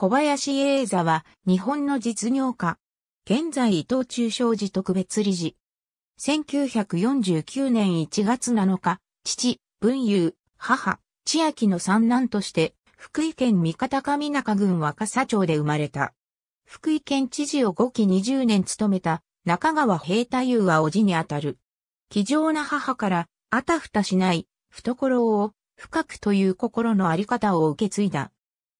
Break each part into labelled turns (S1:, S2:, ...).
S1: 小林英座は日本の実業家。現在伊藤忠商事特別理事。1949年1月7日、父、文雄、母、千秋の三男として、福井県三方上中郡若狭町で生まれた。福井県知事を5期20年務めた中川平太夫は叔父にあたる。気丈な母から、あたふたしない、懐を、深くという心のあり方を受け継いだ。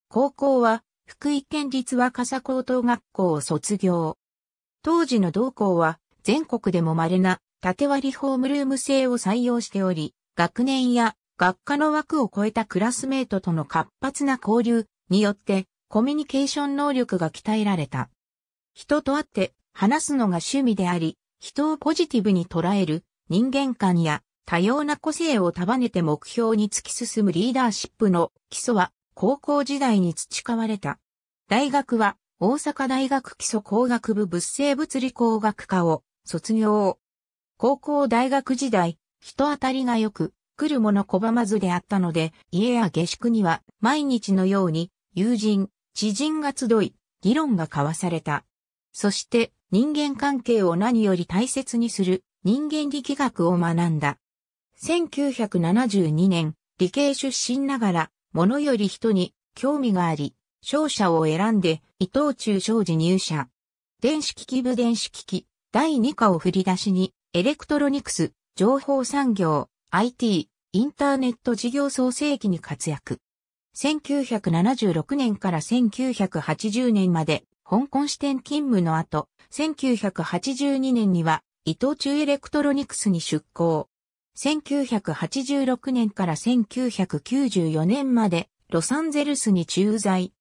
S1: 高校は、福井県立若狭高等学校を卒業。当時の同校は全国でも稀な縦割りホームルーム制を採用しており、学年や学科の枠を超えたクラスメートとの活発な交流によってコミュニケーション能力が鍛えられた。人と会って話すのが趣味であり、人をポジティブに捉える人間観や多様な個性を束ねて目標に突き進むリーダーシップの基礎は高校時代に培われた。大学は大阪大学基礎工学部物性物理工学科を卒業。高校大学時代、人当たりが良く、来る者拒まずであったので、家や下宿には毎日のように友人、知人が集い、議論が交わされた。そして人間関係を何より大切にする人間力学を学んだ。1972年、理系出身ながら物より人に興味があり、勝者を選んで伊藤忠商事入社。電子機器部電子機器第2課を振り出しに、エレクトロニクス、情報産業、IT、インターネット事業創生期に活躍。1976年から1980年まで香港支店勤務の後、1982年には伊藤忠エレクトロニクスに出向。1986年から1994年までロサンゼルスに駐在。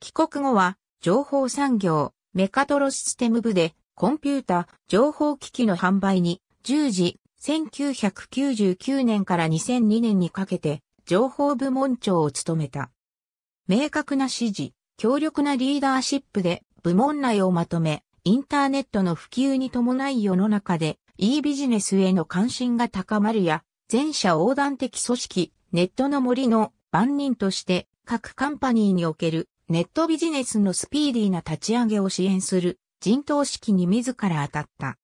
S1: 帰国後は情報産業、メカトロシステム部でコンピュータ、情報機器の販売に従事、1999年から2002年にかけて情報部門長を務めた。明確な指示、強力なリーダーシップで部門内をまとめ、インターネットの普及に伴い世の中で e ビジネスへの関心が高まるや、前者横断的組織、ネットの森の番人として各カンパニーにおけるネットビジネスのスピーディーな立ち上げを支援する人頭式に自ら当たった。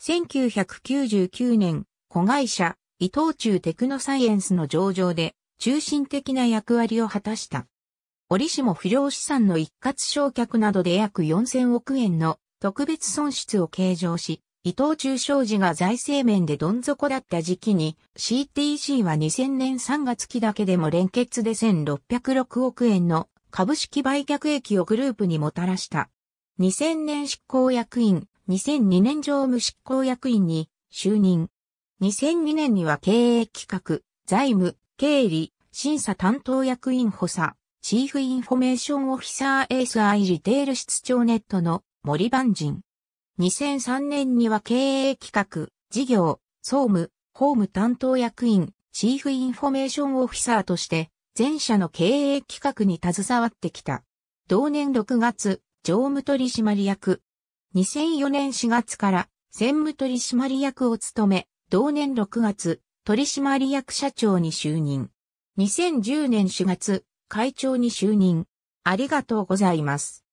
S1: 1999年、子会社、伊藤忠テクノサイエンスの上場で中心的な役割を果たした。折しも不良資産の一括償却などで約4000億円の特別損失を計上し、伊藤忠商事が財政面でどん底だった時期に、CTC は2000年3月期だけでも連結で1606億円の株式売却益をグループにもたらした。2000年執行役員、2002年常務執行役員に就任。2002年には経営企画、財務、経理、審査担当役員補佐、チーフインフォメーションオフィサーエースアイリテール室長ネットの森万人。2003年には経営企画、事業、総務、法務担当役員、チーフインフォメーションオフィサーとして、前者の経営企画に携わってきた。同年6月、常務取締役。2004年4月から専務取締役を務め、同年6月、取締役社長に就任。2010年4月、会長に就任。ありがとうございます。